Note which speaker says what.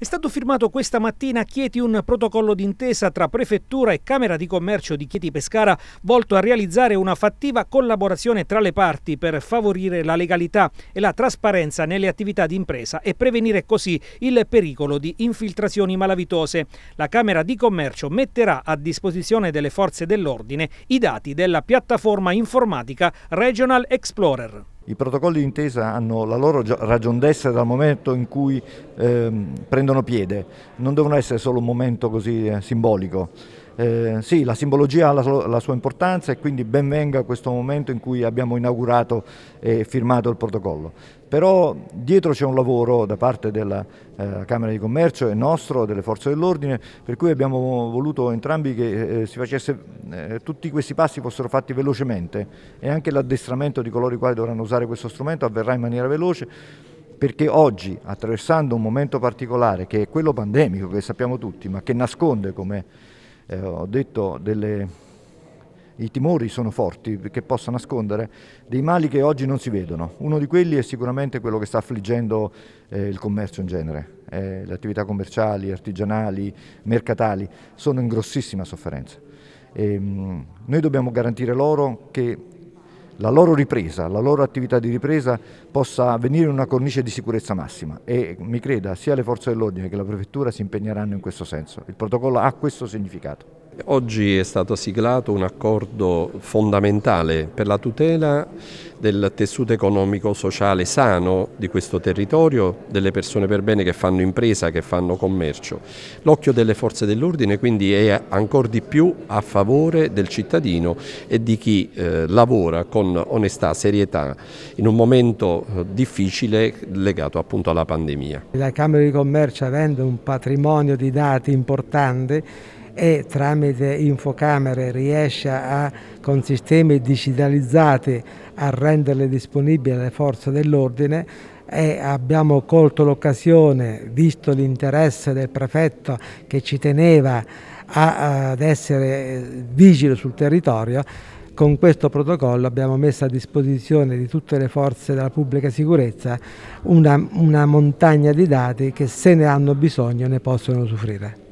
Speaker 1: È stato firmato questa mattina a Chieti un protocollo d'intesa tra Prefettura e Camera di Commercio di Chieti Pescara volto a realizzare una fattiva collaborazione tra le parti per favorire la legalità e la trasparenza nelle attività di impresa e prevenire così il pericolo di infiltrazioni malavitose. La Camera di Commercio metterà a disposizione delle forze dell'ordine i dati della piattaforma informatica Regional Explorer.
Speaker 2: I protocolli d'intesa hanno la loro ragion d'essere dal momento in cui ehm, prendono piede, non devono essere solo un momento così eh, simbolico. Eh, sì, la simbologia ha la, sua, la sua importanza e quindi ben venga questo momento in cui abbiamo inaugurato e firmato il protocollo. Però dietro c'è un lavoro da parte della eh, Camera di Commercio e nostro, delle forze dell'ordine, per cui abbiamo voluto entrambi che eh, si facesse, eh, tutti questi passi fossero fatti velocemente e anche l'addestramento di coloro i quali dovranno usare questo strumento avverrà in maniera veloce perché oggi, attraversando un momento particolare che è quello pandemico che sappiamo tutti, ma che nasconde come eh, ho detto delle... I timori sono forti che possono nascondere dei mali che oggi non si vedono. Uno di quelli è sicuramente quello che sta affliggendo eh, il commercio in genere. Eh, le attività commerciali, artigianali, mercatali sono in grossissima sofferenza. E, ehm, mh, noi dobbiamo garantire loro che la loro ripresa, la loro attività di ripresa possa avvenire in una cornice di sicurezza massima e mi creda sia le forze dell'ordine che la prefettura si impegneranno in questo senso. Il protocollo ha questo significato.
Speaker 3: Oggi è stato siglato un accordo fondamentale per la tutela del tessuto economico sociale sano di questo territorio, delle persone per bene che fanno impresa, che fanno commercio. L'occhio delle forze dell'ordine quindi è ancora di più a favore del cittadino e di chi eh, lavora con onestà, serietà in un momento eh, difficile legato appunto alla pandemia.
Speaker 4: La Camera di Commercio avendo un patrimonio di dati importante e tramite infocamere riesce a, con sistemi digitalizzati a renderle disponibili alle forze dell'ordine e abbiamo colto l'occasione, visto l'interesse del prefetto che ci teneva a, ad essere vigile sul territorio, con questo protocollo abbiamo messo a disposizione di tutte le forze della pubblica sicurezza una, una montagna di dati che se ne hanno bisogno ne possono usufruire.